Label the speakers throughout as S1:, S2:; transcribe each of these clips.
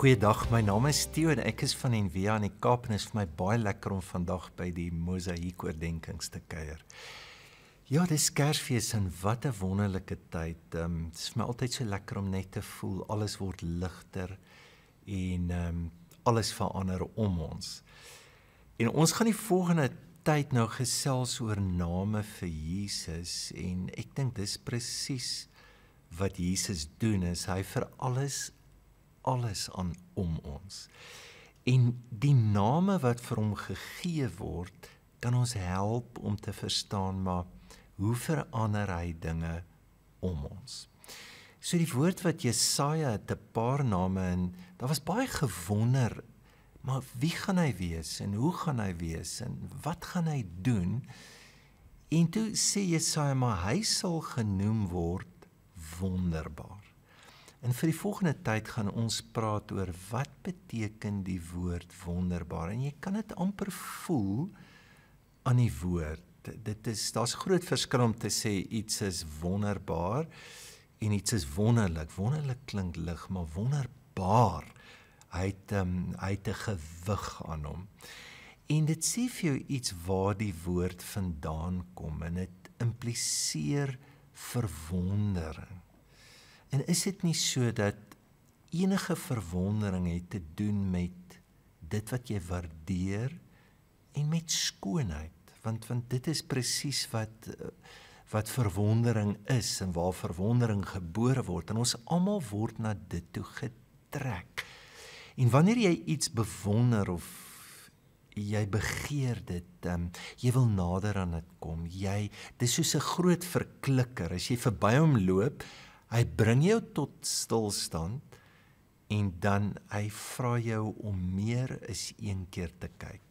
S1: Goeiedag, my naam is Steeu en ek is van Envia in die Kaap en is vir my baie lekker om vandag by die Mosaïek oordenkings te kuier. Ja, dis Kersfees en wat 'n wonderlike tyd. Ehm um, dit is vir my altyd so lekker om net te voel alles word ligter en ehm um, alles verander om ons. En ons gaan die volgende tyd nou gesels oor name vir Jesus en ek dink dis presies wat Jesus doen is hy vir alles alles aan om ons. En die name wat vir hom gegee word, kan ons help om te verstaan maar hoe verander hy dinge om ons. So die woord wat Jesaja het 'n paar name en daar was baie gewonder, maar wie gaan hy wees en hoe gaan hy wees en wat gaan hy doen? En toe sê Jesaja maar hy sal genoem word wonderbaar. En vir die volgende tyd gaan ons praat oor wat beteken die woord wonderbaar. En jy kan dit amper voel aan die woord. Dit is daar's groot verskil om te sê iets is wonderbaar en iets is wonderlik. Wonderlik klink lig, maar wonderbaar. Hy het 'n um, ehm, hy het 'n gewig aan hom. En dit sê vir jou iets waar die woord vandaan kom en dit impliseer verwondering. En is dit nie so dat enige verwondering het te doen met dit wat jy waardeer en met skoonheid, want want dit is presies wat wat verwondering is en waar verwondering gebore word en ons almal word na dit toe getrek. En wanneer jy iets bewonder of jy begeer dit, um, jy wil nader aan dit kom. Jy dis soos 'n groot verklikker. As jy verby hom loop, Hy bring jou tot stilstand en dan hy vra jou om meer as een keer te kyk.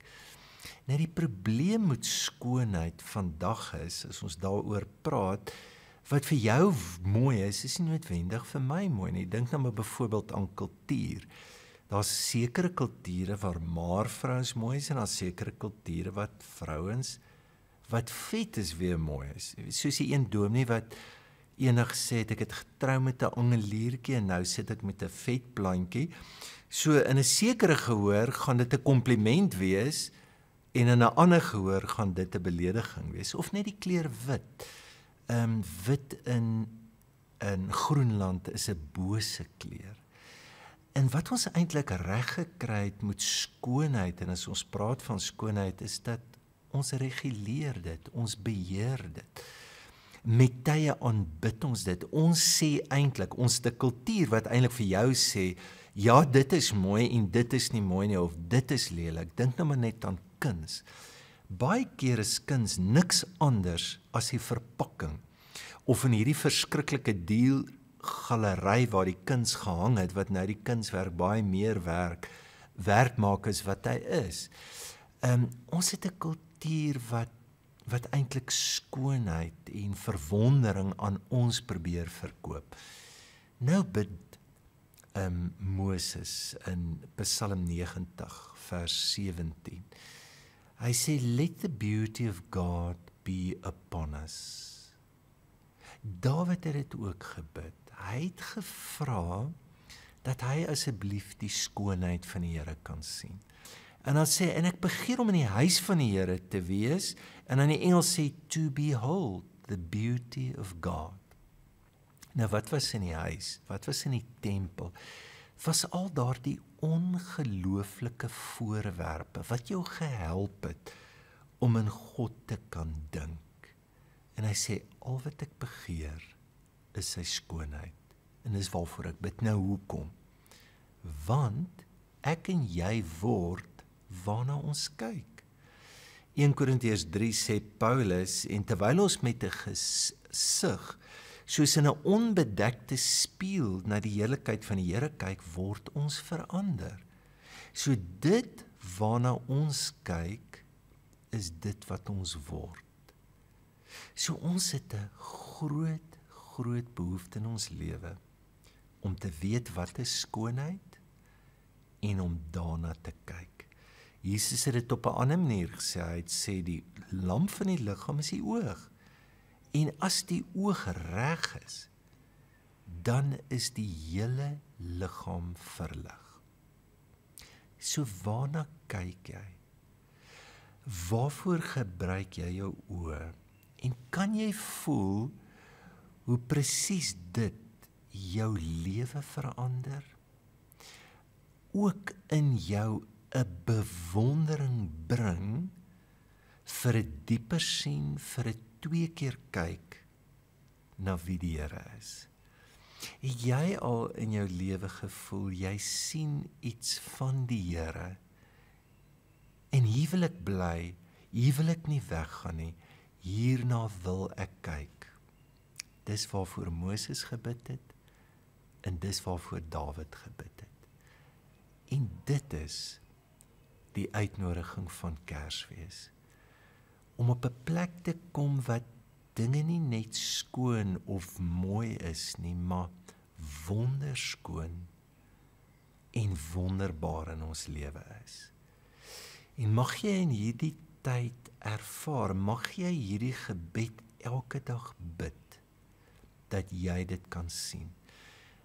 S1: Net nou, die probleem met skoonheid vandag is as ons daaroor praat wat vir jou mooi is, is nie noodwendig vir my mooi nie. Dink nou maar byvoorbeeld aan kultuur. Daar's sekere kulture waar maar vrouens mooi is en daar's sekere kulture wat vrouens wat vet is weer mooi is. Soos die een dominee wat eendag gesê het ek het getrou met 'n ongeliertjie en nou sit ek met 'n vet plantjie. So in 'n sekere gehoor gaan dit 'n kompliment wees en in 'n ander gehoor gaan dit 'n belediging wees of net die kleur wit. Ehm um, wit in in Groenland is 'n bose kleur. En wat ons eintlik reg gekry het met skoonheid en as ons praat van skoonheid is dit ons reguleer dit, ons beheer dit. Ehm met tye aanbid ons dit. Ons sê eintlik ons te kultuur wat eintlik vir jou sê, ja, dit is mooi en dit is nie mooi nie of dit is lelik. Dink nou maar net aan kuns. Baie kere is kuns niks anders as die verpakking of in hierdie verskriklike deel galery waar die kuns gehang het wat nou die kunswerk baie meer werk werk maak as wat hy is. Ehm um, ons het 'n kultuur wat wat eintlik skoonheid en verwondering aan ons probeer verkoop. Nou bid um ehm, Moses in Psalm 90 vers 17. Hy sê let the beauty of God be upon us. Dawid het dit ook gebid. Hy het gevra dat hy asseblief die skoonheid van die Here kan sien. En dan sê en ek begeer om in die huis van die Here te wees en dan die engel sê to behold the beauty of God. Nou wat was in die huis? Wat was in die tempel? Was al daardie ongelooflike voorwerpe wat jou gehelp het om in God te kan dink. En hy sê al wat ek begeer is sy skoonheid. En dis waarvoor ek bid. Nou hoekom? Want ek en jy word waarna ons kyk. 1 Korintiërs 3 sê Paulus en terwyl ons met 'n gesig soos in 'n onbedekte spieël na die heerlikheid van die Here kyk, word ons verander. So dit waarna ons kyk is dit wat ons word. So ons het 'n groot groot behoefte in ons lewe om te weet wat is skoonheid en om daarna te kyk. Jesus het dit op 'n ander manier gesê. Hy het sê die lamp van die liggaam is die oog. En as die oog reg is, dan is die hele liggaam verlig. So waarna kyk jy? Waarvoor gebruik jy jou oë? En kan jy voel hoe presies dit jou lewe verander? Ook in jou 'n bewondering bring vir 'n dieper sien vir 'n twee keer kyk na wie die Here is. Het jy al in jou lewe gevoel jy sien iets van die Here en huwelik bly, huwelik nie weggaan nie. Hierna wil ek kyk. Dis waarvoor Moses gebid het en dis waarvoor Dawid gebid het. En dit is die uitnodiging van Kersfees om op 'n plek te kom wat dinge nie net skoon of mooi is nie, maar wonderskoon en wonderbaar in ons lewe is. En mag jy in hierdie tyd ervaar, mag jy hierdie gebed elke dag bid dat jy dit kan sien.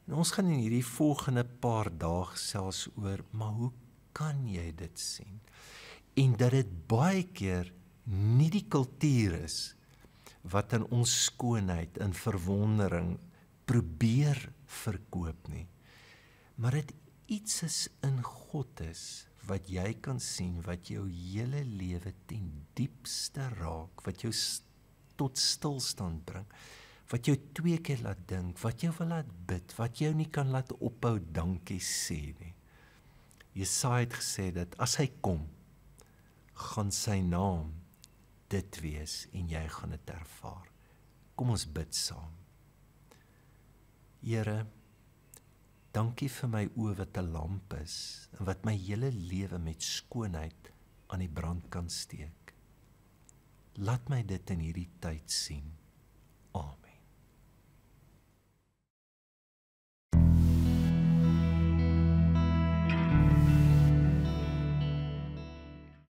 S1: En ons gaan in hierdie volgende paar dae sels oor maar hoe kan jy dit sien? En dat dit baie keer nie die kultuur is wat in ons skoonheid en verwondering probeer verkoop nie. Maar dit iets is in God is wat jy kan sien wat jou hele lewe ten diepste raak, wat jou tot stilstand bring, wat jou twee keer laat dink, wat jou wil laat bid, wat jou nie kan laat ophou dankie sê nie. Jesaja het gesê dat as hy kom, gaan sy naam dit wees en jy gaan dit ervaar. Kom ons bid saam. Here, dankie vir my oë wat 'n lamp is en wat my hele lewe met skoonheid aan die brand kan steek. Laat my dit in hierdie tyd sien. Amen.